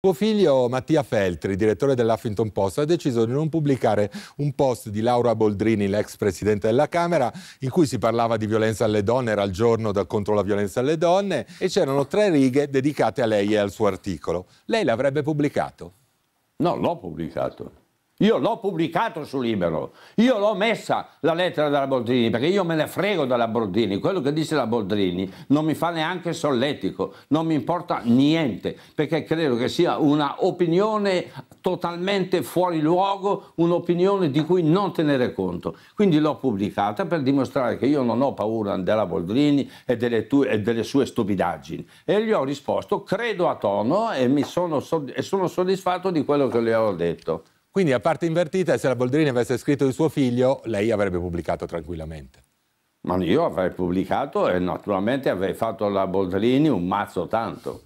Suo figlio Mattia Feltri, direttore dell'Huffington Post, ha deciso di non pubblicare un post di Laura Boldrini, l'ex presidente della Camera, in cui si parlava di violenza alle donne, era il giorno contro la violenza alle donne, e c'erano tre righe dedicate a lei e al suo articolo. Lei l'avrebbe pubblicato? No, l'ho pubblicato. Io l'ho pubblicato su Libero, io l'ho messa la lettera della Boldrini perché io me ne frego della Boldrini, quello che dice la Boldrini non mi fa neanche solletico, non mi importa niente perché credo che sia un'opinione totalmente fuori luogo, un'opinione di cui non tenere conto. Quindi l'ho pubblicata per dimostrare che io non ho paura della Boldrini e delle, tue, e delle sue stupidaggini e gli ho risposto credo a tono e sono, e sono soddisfatto di quello che le ho detto. Quindi a parte invertita, se la Boldrini avesse scritto di suo figlio, lei avrebbe pubblicato tranquillamente. Ma io avrei pubblicato e naturalmente avrei fatto la Boldrini un mazzo tanto.